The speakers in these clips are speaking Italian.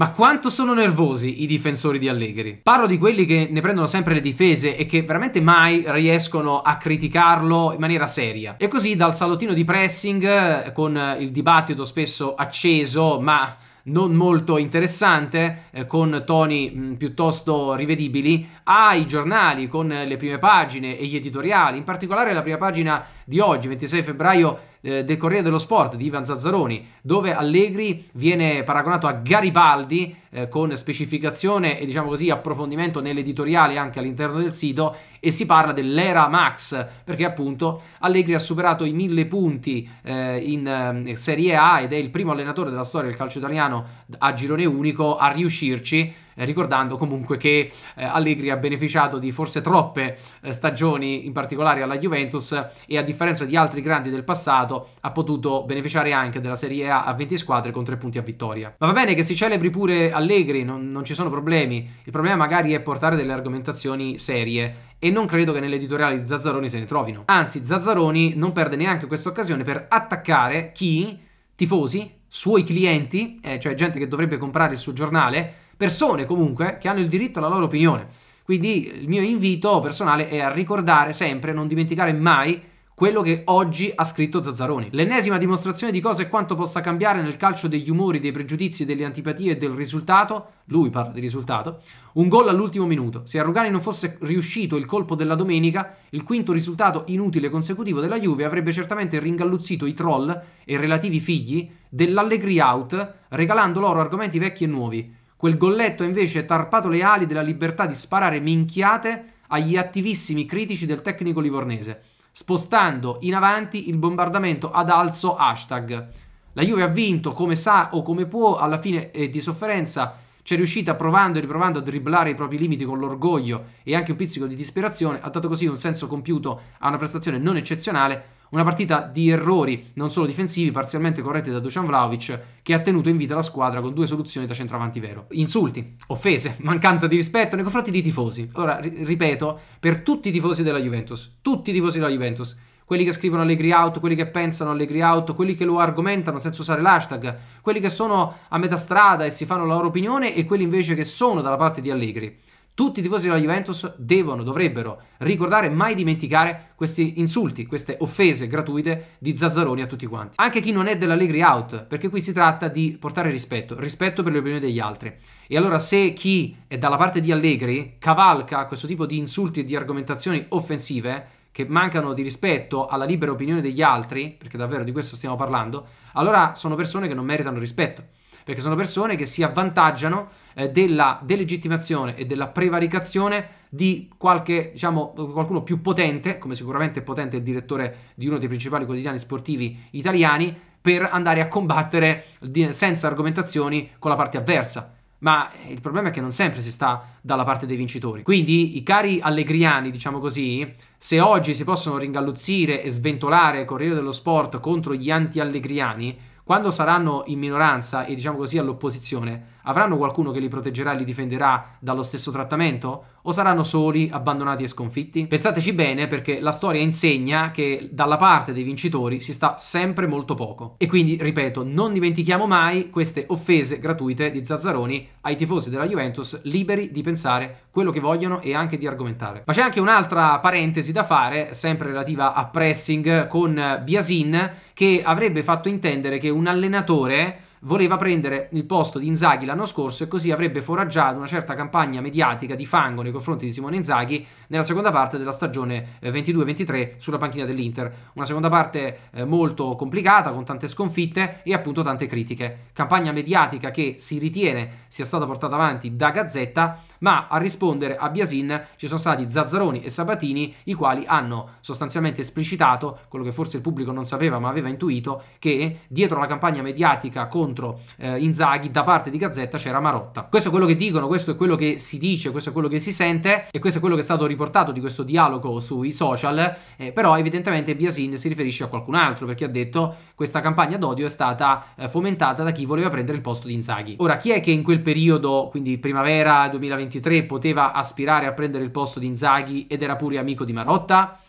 Ma quanto sono nervosi i difensori di Allegri? Parlo di quelli che ne prendono sempre le difese e che veramente mai riescono a criticarlo in maniera seria. E così dal salottino di pressing, eh, con eh, il dibattito spesso acceso, ma non molto interessante, eh, con toni mh, mm, piuttosto rivedibili, ai giornali con eh, le prime pagine e gli editoriali, in particolare la prima pagina di oggi, 26 febbraio, eh, del Corriere dello Sport di Ivan Zazzaroni, dove Allegri viene paragonato a Garibaldi eh, con specificazione e diciamo così approfondimento nell'editoriale anche all'interno del sito e si parla dell'era Max perché appunto Allegri ha superato i mille punti eh, in eh, Serie A ed è il primo allenatore della storia del calcio italiano a girone unico a riuscirci eh, ricordando comunque che eh, Allegri ha beneficiato di forse troppe eh, stagioni, in particolare alla Juventus, e a differenza di altri grandi del passato ha potuto beneficiare anche della Serie A a 20 squadre con 3 punti a vittoria. Ma va bene che si celebri pure Allegri, non, non ci sono problemi, il problema magari è portare delle argomentazioni serie e non credo che nell'editoriale di Zazzaroni se ne trovino. Anzi, Zazzaroni non perde neanche questa occasione per attaccare chi, tifosi, suoi clienti, eh, cioè gente che dovrebbe comprare il suo giornale, persone comunque che hanno il diritto alla loro opinione. Quindi il mio invito personale è a ricordare sempre, non dimenticare mai quello che oggi ha scritto Zazzaroni. L'ennesima dimostrazione di cosa e quanto possa cambiare nel calcio degli umori, dei pregiudizi, delle antipatie e del risultato, lui parla di risultato, un gol all'ultimo minuto. Se a Rugani non fosse riuscito il colpo della domenica, il quinto risultato inutile consecutivo della Juve avrebbe certamente ringalluzzito i troll e relativi figli dell'allegri out, regalando loro argomenti vecchi e nuovi Quel golletto ha invece tarpato le ali della libertà di sparare minchiate agli attivissimi critici del tecnico livornese, spostando in avanti il bombardamento ad alzo hashtag. La Juve ha vinto come sa o come può, alla fine eh, di sofferenza c'è riuscita provando e riprovando a dribblare i propri limiti con l'orgoglio e anche un pizzico di disperazione, ha dato così un senso compiuto a una prestazione non eccezionale, una partita di errori non solo difensivi, parzialmente corretti da Dusan Vlaovic, che ha tenuto in vita la squadra con due soluzioni da centravanti vero. Insulti, offese, mancanza di rispetto nei confronti dei tifosi. Allora, ripeto, per tutti i tifosi della Juventus, tutti i tifosi della Juventus, quelli che scrivono Allegri Out, quelli che pensano Allegri Out, quelli che lo argomentano senza usare l'hashtag, quelli che sono a metà strada e si fanno la loro opinione e quelli invece che sono dalla parte di Allegri. Tutti i tifosi della Juventus devono, dovrebbero ricordare e mai dimenticare questi insulti, queste offese gratuite di Zazzaroni a tutti quanti. Anche chi non è dell'Allegri out, perché qui si tratta di portare rispetto, rispetto per le opinioni degli altri. E allora se chi è dalla parte di Allegri cavalca questo tipo di insulti e di argomentazioni offensive, che mancano di rispetto alla libera opinione degli altri, perché davvero di questo stiamo parlando, allora sono persone che non meritano rispetto perché sono persone che si avvantaggiano eh, della delegittimazione e della prevaricazione di qualche, diciamo, qualcuno più potente, come sicuramente è potente il direttore di uno dei principali quotidiani sportivi italiani, per andare a combattere senza argomentazioni con la parte avversa ma eh, il problema è che non sempre si sta dalla parte dei vincitori. Quindi i cari allegriani, diciamo così, se oggi si possono ringalluzzire e sventolare Corriere dello Sport contro gli anti-allegriani, quando saranno in minoranza e diciamo così all'opposizione avranno qualcuno che li proteggerà e li difenderà dallo stesso trattamento? O saranno soli, abbandonati e sconfitti? Pensateci bene perché la storia insegna che dalla parte dei vincitori si sta sempre molto poco. E quindi, ripeto, non dimentichiamo mai queste offese gratuite di Zazzaroni ai tifosi della Juventus liberi di pensare quello che vogliono e anche di argomentare. Ma c'è anche un'altra parentesi da fare, sempre relativa a pressing, con Biasin che avrebbe fatto intendere che un allenatore voleva prendere il posto di Inzaghi l'anno scorso e così avrebbe foraggiato una certa campagna mediatica di fango nei confronti di Simone Inzaghi nella seconda parte della stagione 22-23 eh, sulla panchina dell'Inter. Una seconda parte eh, molto complicata, con tante sconfitte e appunto tante critiche. Campagna mediatica che si ritiene sia stata portata avanti da Gazzetta ma a rispondere a Biasin ci sono stati Zazzaroni e Sabatini, i quali hanno sostanzialmente esplicitato quello che forse il pubblico non sapeva ma aveva intuito, che dietro la campagna mediatica contro eh, Inzaghi da parte di Gazzetta c'era Marotta. Questo è quello che dicono, questo è quello che si dice, questo è quello che si sente e questo è quello che è stato riportato di questo dialogo sui social, eh, però evidentemente Biasin si riferisce a qualcun altro perché ha detto questa campagna d'odio è stata eh, fomentata da chi voleva prendere il posto di Inzaghi. Ora, chi è che in quel periodo, quindi primavera 2021, 23 poteva aspirare a prendere il posto di Inzaghi ed era pure amico di Marotta.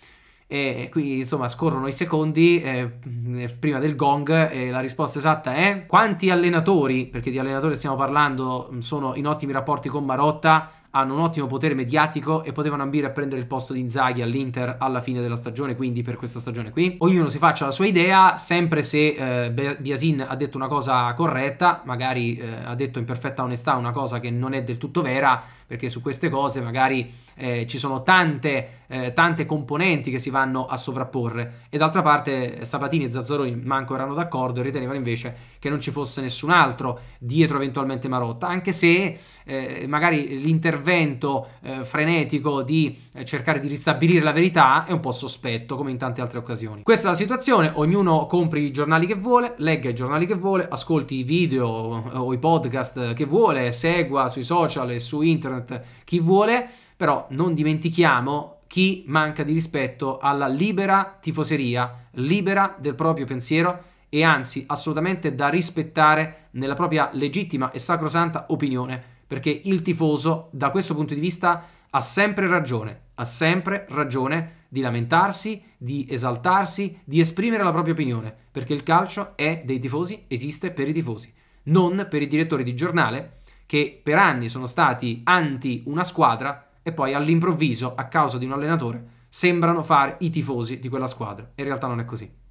E qui insomma scorrono i secondi eh, eh prima del gong e la risposta esatta è quanti allenatori, perché di allenatore stiamo parlando, mm, sono in ottimi rapporti con Marotta, hanno un ottimo potere mediatico e potevano ambire a prendere il posto di Inzaghi all'Inter alla fine della stagione, quindi per questa stagione qui. Ognuno si faccia la sua idea, sempre se eh, Biasin ha detto una cosa corretta, magari eh, ha detto in perfetta onestà una cosa che non è del tutto vera, perché su queste cose magari eh, ci sono tante, eh, tante, componenti che si vanno a sovrapporre e d'altra parte Sabatini e Zazzaroni manco erano d'accordo e ritenevano invece che non ci fosse nessun altro dietro eventualmente Marotta, anche se eh, magari l'intervento eh, frenetico di eh, cercare di ristabilire la verità è un po' sospetto come in tante altre occasioni. Questa è la situazione, ognuno compri i giornali che vuole, legga i giornali che vuole, ascolti i video eh, o i podcast che vuole, segua sui social e su internet Mozart, chi vuole, però non dimentichiamo chi manca di rispetto alla libera tifoseria, libera del proprio pensiero e anzi assolutamente da rispettare nella propria legittima e sacrosanta opinione, perché il tifoso da questo punto di vista ha sempre ragione, ha sempre ragione di lamentarsi, di esaltarsi, di esprimere la propria opinione, perché il calcio è dei tifosi, esiste per i tifosi, non per i direttori di giornale che per anni sono stati anti una squadra e poi all'improvviso, a causa di un allenatore, sembrano fare i tifosi di quella squadra. In realtà non è così.